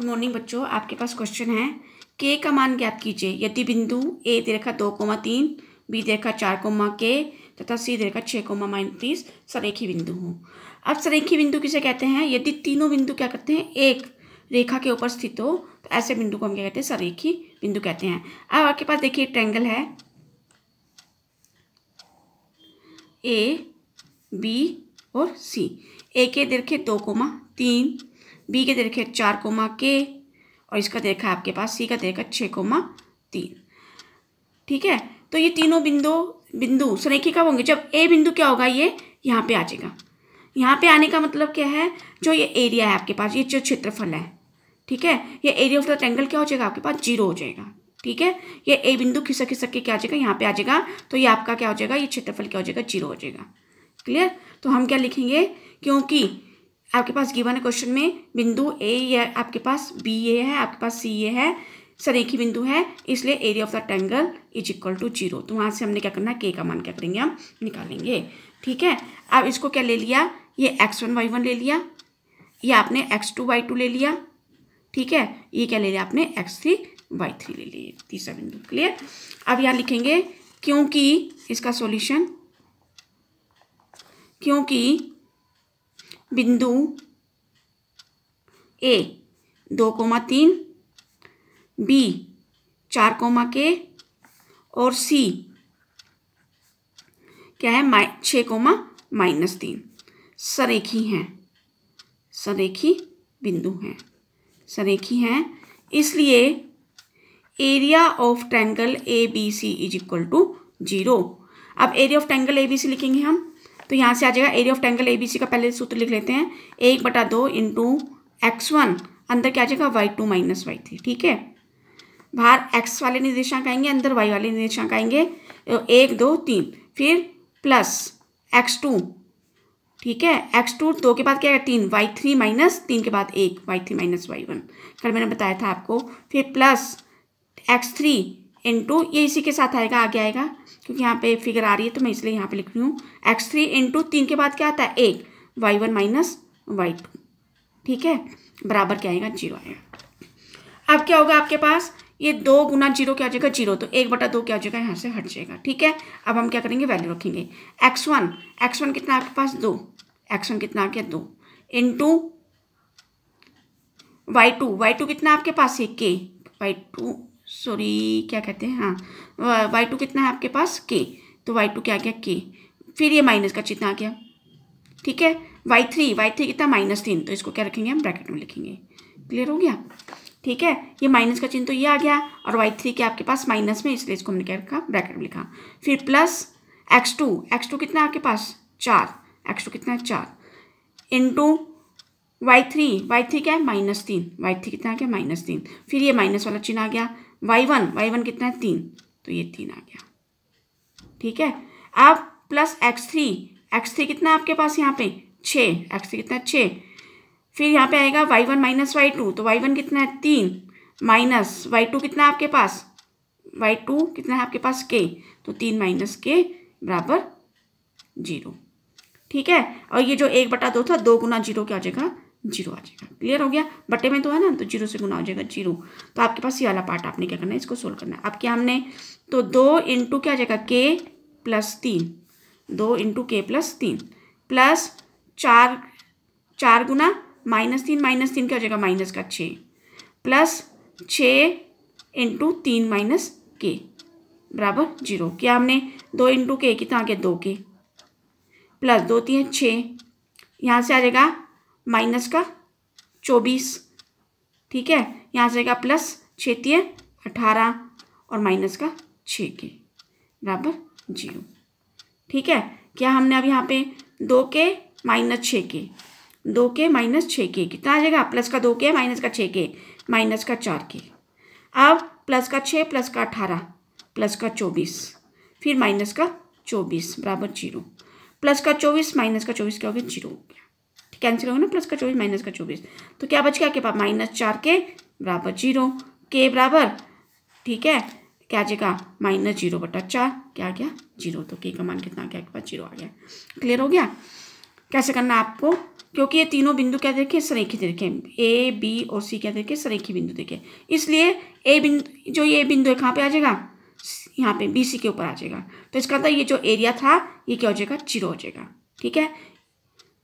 good morning बच्चों आपके पास question है के का मान ज्ञात कीजिए यदि बिंदु ए देखा दो कोमा तीन बी देखा चार कोमा के तथा सी देखा छः कोमा माइनस तीस सरेखी बिंदु हो अब सरेखी बिंदु किसे कहते हैं यदि तीनों बिंदु क्या करते हैं एक रेखा के ऊपर स्थित हो तो ऐसे बिंदु को हम क्या कहते हैं सरेखी बिंदु कहते हैं अब आपके पास देखिए ट्रैंगल है ए बी और सी ए के देखे दो कोमा तीन बी का दे रखे चार कोमा के और इसका देखा है आपके पास सी का देखा छः कोमा तीन ठीक है तो ये तीनों बिंदु बिंदु सुरेखी कब होंगे जब ए बिंदु क्या होगा ये यहाँ पे आ जाएगा यहाँ पे आने का मतलब क्या है जो ये एरिया है आपके पास ये जो क्षेत्रफल है ठीक है ये एरिया ऑफ द ट्रैंगल क्या हो जाएगा आपके पास जीरो हो जाएगा ठीक है ये ए बिंदु खिसक खिसक के क्या आ जाएगा यहाँ पे आ जाएगा तो ये आपका क्या हो जाएगा ये क्षेत्रफल क्या हो जाएगा जीरो हो जाएगा क्लियर तो हम क्या लिखेंगे क्योंकि आपके पास गिवन है क्वेश्चन में बिंदु ए या आपके पास बी ए है आपके पास सी ए है सर एक ही बिंदु है इसलिए area of the triangle is equal to zero तो वहाँ से हमने क्या करना है के का मान क्या करेंगे हम निकालेंगे ठीक है अब इसको क्या ले लिया ये एक्स वन वाई वन ले लिया ये आपने एक्स टू वाई टू ले लिया ठीक है ये क्या ले लिया आपने एक्स थ्री वाई थ्री ले लिए तीसरा बिंदु क्लियर अब यहाँ लिखेंगे क्योंकि इसका सोल्यूशन क्योंकि बिंदु ए दो कोमा तीन बी चार कोमा के और सी क्या है माइ छः कोमा माइनस तीन सरेखी हैं सरेखी बिंदु हैं सरेखी हैं इसलिए area of triangle A B C is equal to zero अब area of triangle A B C लिखेंगे हम तो यहाँ से आ जाएगा एरिया ऑफ ट्रैंगल सी का पहले सूत्र लिख लेते हैं एक बटा दो इंटू एक्स वन अंदर क्या आ जाएगा y two minus y three ठीक है बाहर एक्स वाले निर्देशांक आएंगे अंदर वाई वाले निर्देशांक आएंगे तो एक दो तीन फिर प्लस एक्स टू ठीक है एक्स टू दो के बाद क्या है तीन वाई थ्री माइनस तीन के बाद एक y three minus y one कल मैंने बताया था आपको फिर प्लस एक्स थ्री इंटू ये इसी के साथ आएगा आगे आएगा क्योंकि यहाँ पे फिगर आ रही है तो मैं इसलिए यहाँ पे लिख रही हूँ एक्स थ्री इंटू तीन के बाद क्या आता है एक y one minus y two ठीक है बराबर क्या आएगा जीरो आएगा अब क्या होगा आपके पास ये दो गुना जीरो क्या हो जाएगा जीरो तो एक बटा दो क्या हो जाएगा यहाँ से हट जाएगा ठीक है अब हम क्या करेंगे वैल्यू रखेंगे एक्स वन एक्स वन कितना आपके पास दो एक्स वन कितना आ गया दो into y two y two कितना आपके पास है के वाई टू सॉरी क्या कहते हैं हाँ वाई टू कितना है आपके पास के तो वाई टू क्या गया के फिर ये माइनस का चिन्ह आ गया ठीक है वाई थ्री वाई थ्री कितना माइनस तीन तो इसको क्या रखेंगे हम ब्रैकेट में लिखेंगे क्लियर हो गया ठीक है ये माइनस का चिन्ह तो ये आ गया और वाई थ्री के आपके पास माइनस में इसलिए इसको हमने क्या रखा ब्रैकेट में लिखा फिर plus x two x two कितना आपके पास चार एक्स टू कितना है चार into y three y three क्या है माइनस तीन वाई थ्री कितना आ गया माइनस तीन फिर ये माइनस वाला चिन्ह आ गया वाई वन वाई वन कितना है तीन तो ये तीन आ गया ठीक है अब plus x three x three कितना आपके पास यहाँ पे छः एक्स थ्री कितना छः फिर यहाँ पे आएगा y one minus y two तो वाई वन कितना है तीन माइनस वाई टू कितना है आपके पास वाई टू कितना है आपके पास के तो तीन माइनस के बराबर जीरो ठीक है और ये जो एक बटा दो था दो गुना जीरो क्या हो जाएगा जीरो आ जाएगा क्लियर हो गया बटे में तो है ना तो जीरो से गुना हो जाएगा जीरो तो आपके पास ये वाला पार्ट आपने क्या करना है इसको सोल्व करना है अब क्या हमने तो दो इंटू क्या आ जाएगा के प्लस तीन दो इंटू के प्लस तीन प्लस चार चार गुना माइनस तीन माइनस तीन क्या हो जाएगा माइनस का छः प्लस छः इंटू तीन माइनस के बराबर जीरो क्या हमने दो इंटू के कितना आ गया दो के प्लस दो तीन छः यहाँ से आ जाएगा माइनस का चौबीस ठीक है यहाँ से आएगा प्लस क्षेत्रीय अठारह और माइनस का छ के बराबर जीरो ठीक है क्या हमने अब यहाँ पे दो के माइनस छः के दो के माइनस छः के कितना आ जाएगा प्लस का दो के माइनस का छः के माइनस का चार के अब प्लस का छः प्लस का अठारह प्लस का चौबीस फिर माइनस का चौबीस बराबर जीरो प्लस का चौबीस माइनस का चौबीस क्या हो गया जीरो हो गया कैंसिल होगा ना प्लस का चौबीस माइनस का चौबीस तो क्या बच गया आपके पास माइनस चार के बराबर जीरो के बराबर ठीक है क्या आ जाएगा माइनस जीरो बटा चार क्या आ गया जीरो तो के का मान कितना आ गया आपके पास जीरो आ गया क्लियर हो गया कैसे करना आपको क्योंकि ये तीनों बिंदु क्या देखे सरेखी देखे ए बी और सी क्या देखे सरेखी बिंदु देखे इसलिए ए बिंदु जो ये बिंदु है कहाँ पे आ जाएगा यहाँ पे बी सी के ऊपर आ जाएगा तो इसका था मतलब ये जो एरिया था ये क्या हो जाएगा जीरो हो जाएगा ठीक है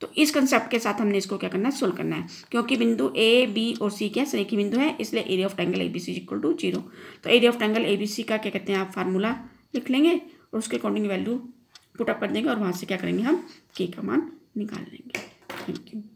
तो इस कंसेप्ट के साथ हमने इसको क्या करना है सोल्व करना है क्योंकि बिंदु ए बी और सी क्या सही की बिंदु है इसलिए area of triangle A B C equal to zero तो area of triangle A B C का क्या कहते हैं आप फार्मूला लिख लेंगे और उसके अकॉर्डिंग वैल्यू पुटअप कर देंगे और वहाँ से क्या करेंगे हम के का मान निकाल लेंगे थैंक यू